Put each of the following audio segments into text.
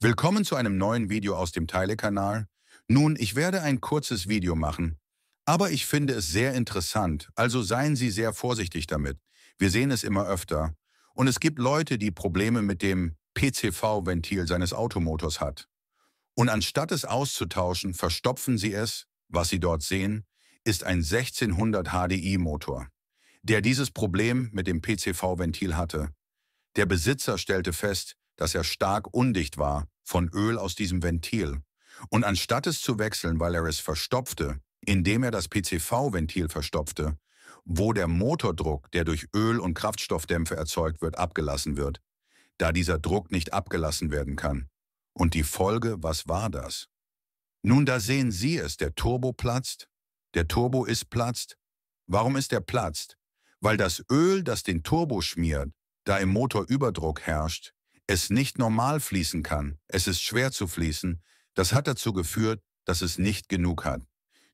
Willkommen zu einem neuen Video aus dem Teile-Kanal. Nun, ich werde ein kurzes Video machen, aber ich finde es sehr interessant, also seien Sie sehr vorsichtig damit. Wir sehen es immer öfter. Und es gibt Leute, die Probleme mit dem PCV-Ventil seines Automotors hat. Und anstatt es auszutauschen, verstopfen sie es, was Sie dort sehen, ist ein 1600 HDI-Motor, der dieses Problem mit dem PCV-Ventil hatte. Der Besitzer stellte fest, dass er stark undicht war, von Öl aus diesem Ventil. Und anstatt es zu wechseln, weil er es verstopfte, indem er das PCV-Ventil verstopfte, wo der Motordruck, der durch Öl- und Kraftstoffdämpfe erzeugt wird, abgelassen wird, da dieser Druck nicht abgelassen werden kann. Und die Folge, was war das? Nun, da sehen Sie es, der Turbo platzt, der Turbo ist platzt. Warum ist er platzt? Weil das Öl, das den Turbo schmiert, da im Motor Überdruck herrscht, es nicht normal fließen kann, es ist schwer zu fließen, das hat dazu geführt, dass es nicht genug hat.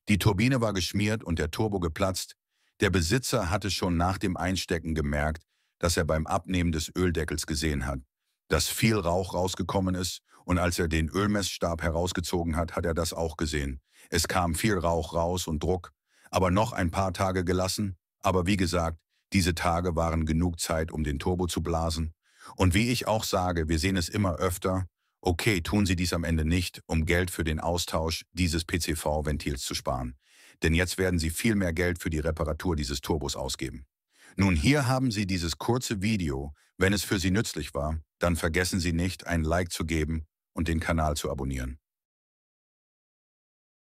Die Turbine war geschmiert und der Turbo geplatzt. Der Besitzer hatte schon nach dem Einstecken gemerkt, dass er beim Abnehmen des Öldeckels gesehen hat, dass viel Rauch rausgekommen ist und als er den Ölmessstab herausgezogen hat, hat er das auch gesehen. Es kam viel Rauch raus und Druck, aber noch ein paar Tage gelassen. Aber wie gesagt, diese Tage waren genug Zeit, um den Turbo zu blasen. Und wie ich auch sage, wir sehen es immer öfter, okay, tun Sie dies am Ende nicht, um Geld für den Austausch dieses PCV-Ventils zu sparen. Denn jetzt werden Sie viel mehr Geld für die Reparatur dieses Turbos ausgeben. Nun, hier haben Sie dieses kurze Video. Wenn es für Sie nützlich war, dann vergessen Sie nicht, ein Like zu geben und den Kanal zu abonnieren.